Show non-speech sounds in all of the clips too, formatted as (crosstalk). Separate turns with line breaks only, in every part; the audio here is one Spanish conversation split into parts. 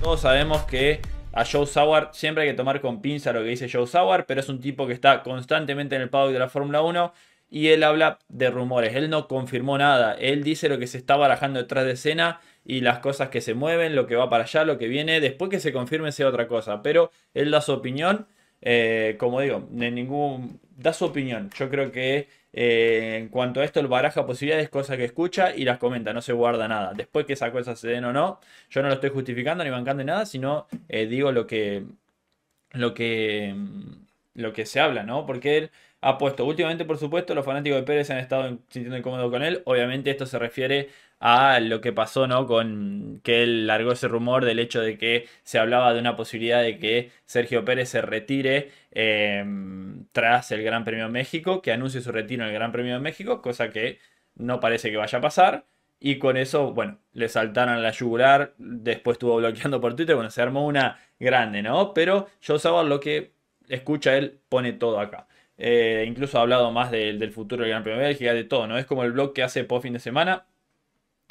Todos sabemos que a Joe Sauer siempre hay que tomar con pinza lo que dice Joe Sauer, pero es un tipo que está constantemente en el paddock de la Fórmula 1 y él habla de rumores, él no confirmó nada, él dice lo que se está barajando detrás de escena y las cosas que se mueven, lo que va para allá, lo que viene, después que se confirme sea otra cosa, pero él da su opinión, eh, como digo, en ningún, da su opinión, yo creo que eh, en cuanto a esto, el baraja posibilidades, cosas que escucha y las comenta, no se guarda nada. Después que esa cosas se den o no, yo no lo estoy justificando ni bancando ni nada, sino eh, digo lo que, lo que, lo que se habla, ¿no? Porque él ha puesto. Últimamente, por supuesto, los fanáticos de Pérez han estado sintiendo incómodo con él. Obviamente esto se refiere a lo que pasó, ¿no? Con que él largó ese rumor del hecho de que se hablaba de una posibilidad de que Sergio Pérez se retire eh, tras el Gran Premio de México, que anuncie su retiro en el Gran Premio de México, cosa que no parece que vaya a pasar. Y con eso, bueno, le saltaron la yugular, después estuvo bloqueando por Twitter, bueno, se armó una grande, ¿no? Pero yo sabo lo que escucha él pone todo acá. Eh, incluso ha hablado más del futuro del Gran Premio de Bélgica, de todo, ¿no? Es como el blog que hace por fin de semana.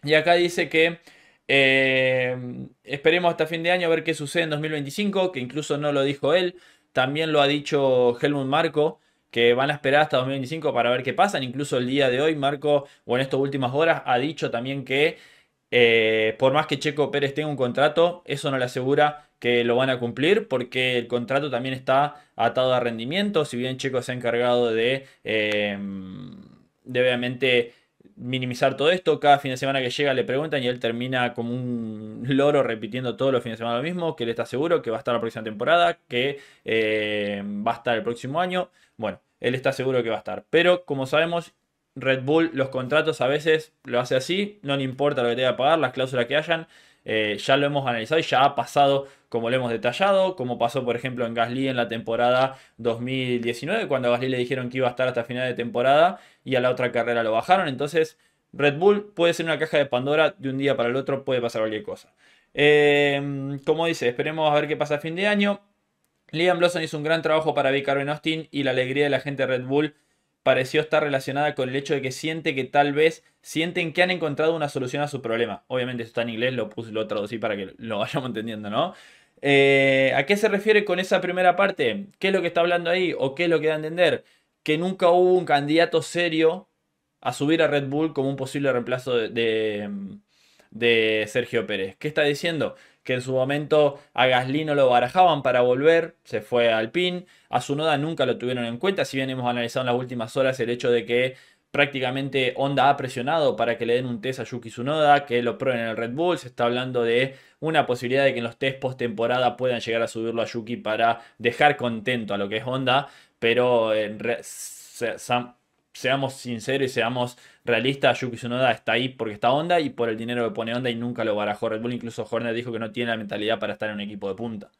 Y acá dice que eh, esperemos hasta fin de año a ver qué sucede en 2025, que incluso no lo dijo él, también lo ha dicho Helmut Marco, que van a esperar hasta 2025 para ver qué pasa. Incluso el día de hoy, Marco, o en estas últimas horas, ha dicho también que eh, por más que Checo Pérez tenga un contrato, eso no le asegura que lo van a cumplir porque el contrato también está atado a rendimiento. Si bien Checo se ha encargado em, de, obviamente minimizar todo esto, cada fin de semana que llega le preguntan y él termina como un loro repitiendo todos los fines de semana lo mismo, que él está seguro que va a estar la próxima temporada, que em, va a estar el próximo año. Bueno, él está seguro que va a estar. Pero como sabemos, Red Bull los contratos a veces lo hace así, no le importa lo que tenga a pagar, las cláusulas que hayan. Eh, ya lo hemos analizado y ya ha pasado como lo hemos detallado, como pasó por ejemplo en Gasly en la temporada 2019, cuando a Gasly le dijeron que iba a estar hasta final de temporada y a la otra carrera lo bajaron. Entonces Red Bull puede ser una caja de Pandora, de un día para el otro puede pasar cualquier cosa. Em, como dice, esperemos a ver qué pasa a fin de año. Liam Lawson hizo un gran trabajo para Carmen Austin y la alegría de la gente de Red Bull pareció estar relacionada con el hecho de que siente que tal vez sienten que han encontrado una solución a su problema. Obviamente esto está en inglés, lo, puse, lo traducí para que lo (laughs) vayamos entendiendo, ¿no? Eh, ¿A qué se refiere con esa primera parte? ¿Qué es lo que está hablando ahí? ¿O qué es lo que da a entender? Que nunca hubo un candidato serio a subir a Red Bull como un posible reemplazo de, de Sergio Pérez. ¿Qué está diciendo? que en su momento a Gasly no lo barajaban para volver, se fue al PIN, a Sunoda nunca lo tuvieron en cuenta, si bien hemos analizado en las últimas horas el hecho de que prácticamente Honda ha presionado para que le den un test a Yuki Tsunoda, que lo prueben en el Red Bull. Se está hablando de una posibilidad de que en los test post-temporada puedan llegar a subirlo a Yuki para dejar contento a lo que es Honda, pero eh, en seamos sinceros y seamos realistas, Yuki Tsunoda está ahí porque está onda y por el dinero que pone onda y nunca lo barajó Red Bull. Incluso Horner dijo que no tiene la mentalidad para estar en un equipo de punta.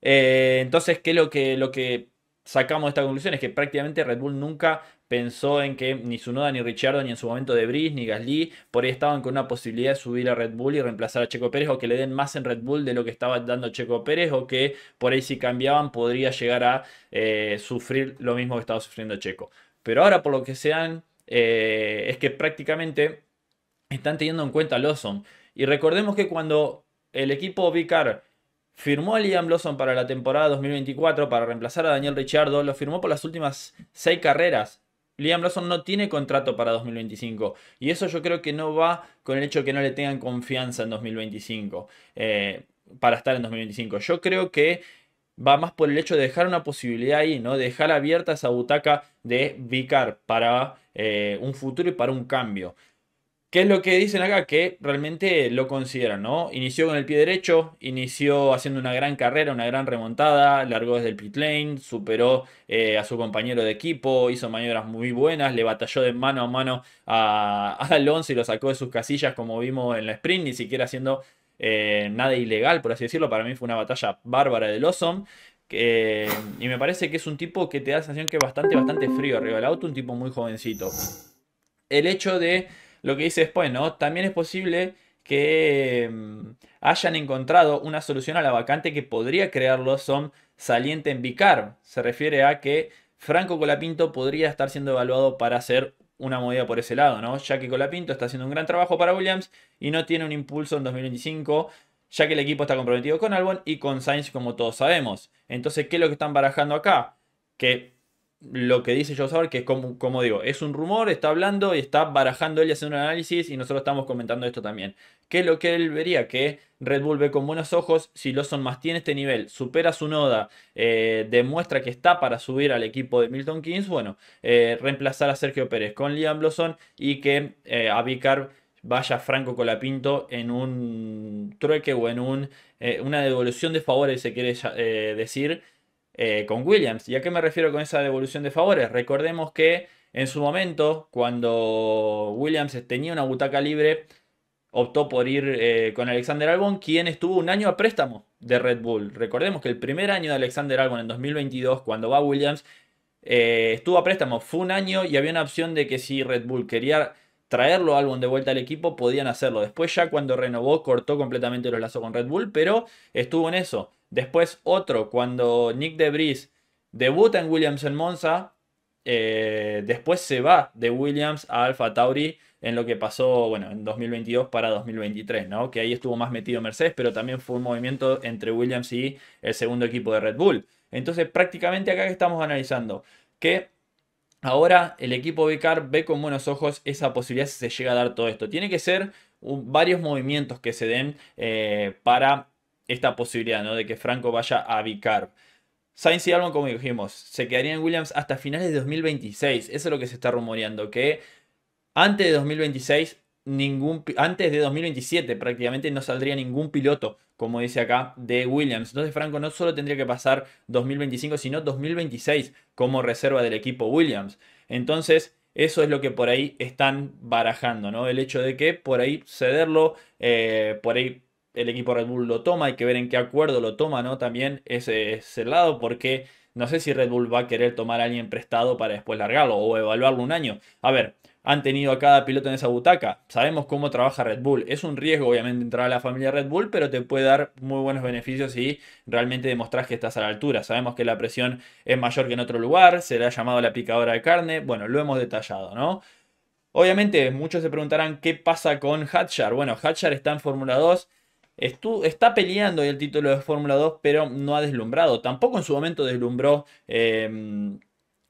Eh, entonces, ¿qué es lo que, lo que sacamos de esta conclusión? Es que prácticamente Red Bull nunca pensó en que ni Tsunoda ni Ricciardo, ni en su momento de Bris, ni Gasly, por ahí estaban con una posibilidad de subir a Red Bull y reemplazar a Checo Pérez o que le den más en Red Bull de lo que estaba dando Checo Pérez o que por ahí si cambiaban podría llegar a eh, sufrir lo mismo que estaba sufriendo Checo. Pero ahora por lo que sean, eh, es que prácticamente están teniendo en cuenta a Lawson. Y recordemos que cuando el equipo Vicar firmó a Liam Lawson para la temporada 2024 para reemplazar a Daniel Richardo, lo firmó por las últimas seis carreras. Liam Lawson no tiene contrato para 2025 y eso yo creo que no va con el hecho de que no le tengan confianza en 2025 eh, para estar en 2025. Yo creo que va más por el hecho de dejar una posibilidad ahí, ¿no? Dejar abierta esa butaca de Vicar para eh, un futuro y para un cambio. ¿Qué es lo que dicen acá? Que realmente lo consideran, ¿no? Inició con el pie derecho, inició haciendo una gran carrera, una gran remontada, largó desde el pit lane, superó eh, a su compañero de equipo, hizo maniobras muy buenas, le batalló de mano a mano a, Alonso y lo sacó de sus casillas, como vimos en la sprint, ni siquiera haciendo eh, nada ilegal, por así decirlo. Para mí fue una batalla bárbara del Lawson y me parece que es un tipo que te da la sensación que es bastante, bastante frío arriba del auto, un tipo muy jovencito. El hecho de lo que dice después, ¿no? También es posible que mm, hayan encontrado una solución a la vacante que podría crear son saliente en Vicar. Se refiere a que Franco Colapinto podría estar siendo evaluado para hacer una movida por ese lado, ¿no? Ya que Colapinto está haciendo un gran trabajo para Williams y no tiene un impulso en 2025 ya que el equipo está comprometido con Albon y con Sainz, como todos sabemos. Entonces, ¿qué es lo que están barajando acá? Que lo que dice Joe que es como, digo, es un rumor, está hablando y está barajando él y haciendo un análisis y nosotros estamos comentando esto también. ¿Qué es lo que él vería? Que Red Bull ve con buenos ojos si Lawson tiene este nivel, supera su noda, eh, demuestra que está para subir al equipo de Milton Keynes, bueno, eh, reemplazar a Sergio Pérez con Liam Lawson y que eh, a vaya Franco Colapinto en un trueque o en un, eh, una devolución de favores, se quiere eh, decir, eh, con Williams. ¿Y a qué me refiero con esa devolución de favores? Recordemos que en su momento, cuando Williams tenía una butaca libre, optó por ir con Alexander Albon, quien estuvo un año a préstamo de Red Bull. Recordemos que el primer año de Alexander Albon en 2022, cuando va Williams, estuvo a préstamo, fue un año y había una opción de que si Red Bull quería traerlo álbum de vuelta al equipo, podían hacerlo. Después ya cuando renovó cortó completamente los lazos con Red Bull, pero estuvo en eso. Después otro, cuando Nick Debris debuta en Williams en Monza, eh, después se va de Williams a Alfa Tauri en lo que pasó, bueno, en 2022 para 2023, ¿no? Que ahí estuvo más metido Mercedes, pero también fue un movimiento entre Williams y el segundo equipo de Red Bull. Entonces, prácticamente acá que estamos analizando que Ahora el equipo Becar ve con buenos ojos esa posibilidad si se llega a dar todo esto. Tiene que ser varios movimientos que se den eh, para esta posibilidad ¿no? de que Franco vaya a Vicar. Sainz y Albon, como dijimos, se quedarían en Williams hasta finales de 2026. Eso es lo que se está rumoreando, que antes de 2026 ningún antes de 2027 prácticamente no saldría ningún piloto, como dice acá, de Williams. Entonces Franco no solo tendría que pasar 2025, sino 2026 como reserva del equipo Williams. Entonces, eso es lo que por ahí están barajando, ¿no? El hecho de que por ahí cederlo, eh, por ahí el equipo Red Bull lo toma, hay que ver en qué acuerdo lo toma, ¿no? También ese, ese lado, porque no sé si Red Bull va a querer tomar a alguien prestado para después largarlo o evaluarlo un año. A ver, han tenido a cada piloto en esa butaca. Sabemos cómo trabaja Red Bull. Es un riesgo, obviamente, entrar a la familia Red Bull, pero te puede dar muy buenos beneficios si realmente demostras que estás a la altura. Sabemos que la presión es mayor que en otro lugar, será llamado la picadora de carne. Bueno, lo hemos detallado, ¿no? Obviamente, muchos se preguntarán qué pasa con Hatchar. Bueno, Hatchar está en Fórmula 2. está peleando el título de Fórmula 2, pero no ha deslumbrado. Tampoco en su momento deslumbró. Em,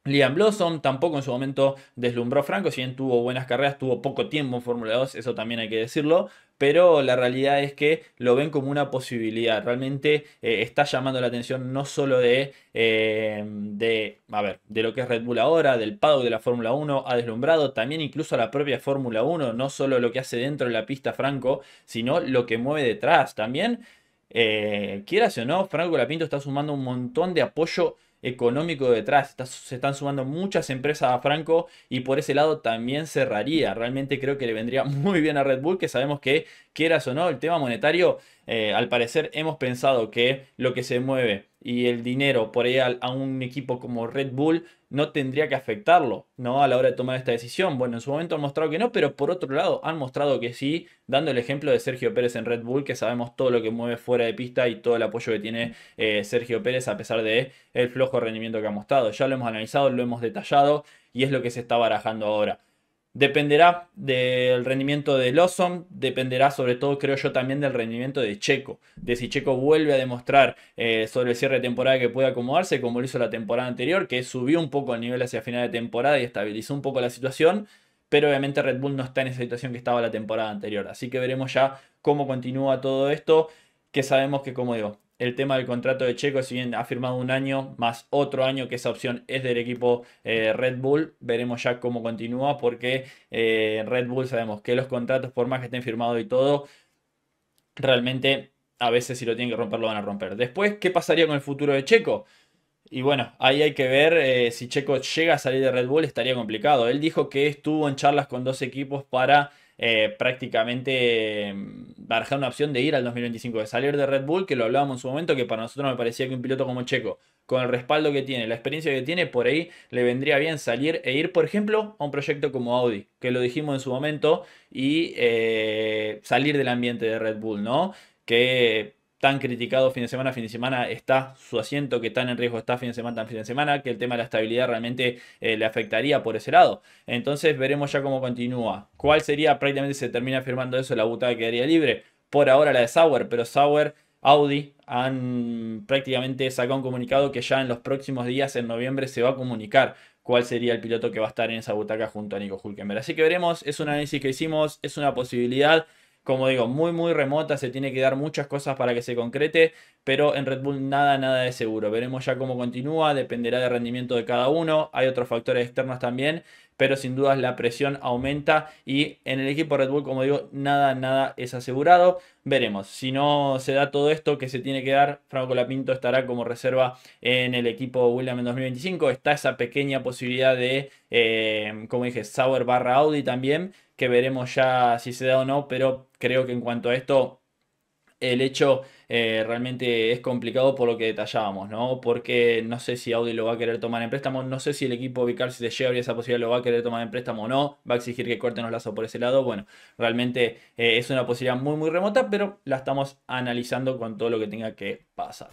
Liam Blossom tampoco en su momento deslumbró Franco, si bien tuvo buenas carreras, tuvo poco tiempo en Fórmula 2, eso también hay que decirlo, pero la realidad es que lo ven como una posibilidad. Realmente eh, está llamando la atención no solo de, eh, de, a ver, de lo que es Red Bull ahora, del pago de la Fórmula 1, ha deslumbrado también incluso a la propia Fórmula 1, no solo lo que hace dentro de la pista Franco, sino lo que mueve detrás. También, eh, quieras o no, Franco Lapinto está sumando un montón de apoyo económico detrás. se están sumando muchas empresas a Franco y por ese lado también cerraría. Realmente creo que le vendría (laughs) muy bien a Red Bull, que sabemos que, quieras o no, el tema monetario, eh, al parecer hemos pensado que lo que se mueve y el dinero por ahí a, un equipo como Red Bull no tendría que afectarlo ¿no? a la hora de tomar esta decisión. Bueno, en su momento han mostrado que no, pero por otro lado han mostrado que sí, dando el ejemplo de Sergio Pérez en Red Bull, que sabemos todo lo que mueve fuera de pista y todo el apoyo que tiene eh, Sergio Pérez a pesar de el flojo rendimiento que ha mostrado. Ya lo hemos analizado, lo hemos detallado y es lo que se está barajando ahora. Dependerá del rendimiento de Lawson, dependerá sobre todo, creo yo, también del rendimiento de Checo. De si Checo vuelve a demostrar eh, sobre el cierre de temporada que puede acomodarse, como lo hizo la temporada anterior, que subió un poco el nivel hacia final de temporada y estabilizó un poco la situación. Pero obviamente Red Bull no está en esa situación que estaba la temporada anterior. Así que veremos ya cómo continúa todo esto, que sabemos que, como digo, el tema del contrato de Checo, si bien ha firmado un año más otro año, que esa opción es del equipo eh, Red Bull, veremos ya cómo continúa, porque en eh, Red Bull sabemos que los contratos, por más que estén firmados y todo, realmente a veces si lo tienen que romper, lo van a romper. Después, ¿qué pasaría con el futuro de Checo? Y bueno, ahí hay que ver eh, si Checo llega a salir de Red Bull, estaría complicado. Él dijo que estuvo en charlas con dos equipos para eh, prácticamente em, barajar una opción de ir al 2025, de salir de Red Bull, que lo hablábamos en su momento, que para nosotros me parecía que un piloto como Checo, con el respaldo que tiene, la experiencia que tiene, por ahí le vendría bien salir e ir, por ejemplo, a un proyecto como Audi, que lo dijimos en su momento, y eh, salir del ambiente de Red Bull, ¿no? Que tan criticado fin de semana, fin de semana está su asiento, que tan en riesgo está fin de semana, tan fin de semana, que el tema de la estabilidad realmente eh, le afectaría por ese lado. Entonces veremos ya cómo continúa. ¿Cuál sería? Prácticamente se termina firmando eso, la butaca quedaría libre. Por ahora la de Sauer, pero Sauer, Audi han prácticamente sacado un comunicado que ya en los próximos días, en noviembre, se va a comunicar cuál sería el piloto que va a estar en esa butaca junto a Nico Hulkenberg. Así que veremos, es un análisis que hicimos, es una posibilidad como digo, muy, muy remota, se tiene que dar muchas cosas para que se concrete, pero en Red Bull nada, nada de seguro. Veremos ya cómo continúa, dependerá del rendimiento de cada uno, hay otros factores externos también, pero sin dudas la presión aumenta y en el equipo Red Bull, como digo, nada, nada es asegurado. Veremos, si no se da todo esto que se tiene que dar, Franco Lapinto estará como reserva en el equipo William en 2025. Está esa pequeña posibilidad de, eh, como dije, Sauer barra Audi también, que veremos ya si se da o no, pero creo que en cuanto a esto el hecho eh, realmente es complicado por lo que detallábamos, ¿no? Porque no sé si Audi lo va a querer tomar en préstamo, no sé si el equipo Vicarsi de Chevrolet esa posibilidad lo va a querer tomar en préstamo o no, va a exigir que corten los lazos por ese lado. Bueno, realmente eh, es una posibilidad muy, muy remota, pero la estamos analizando con todo lo que tenga que pasar.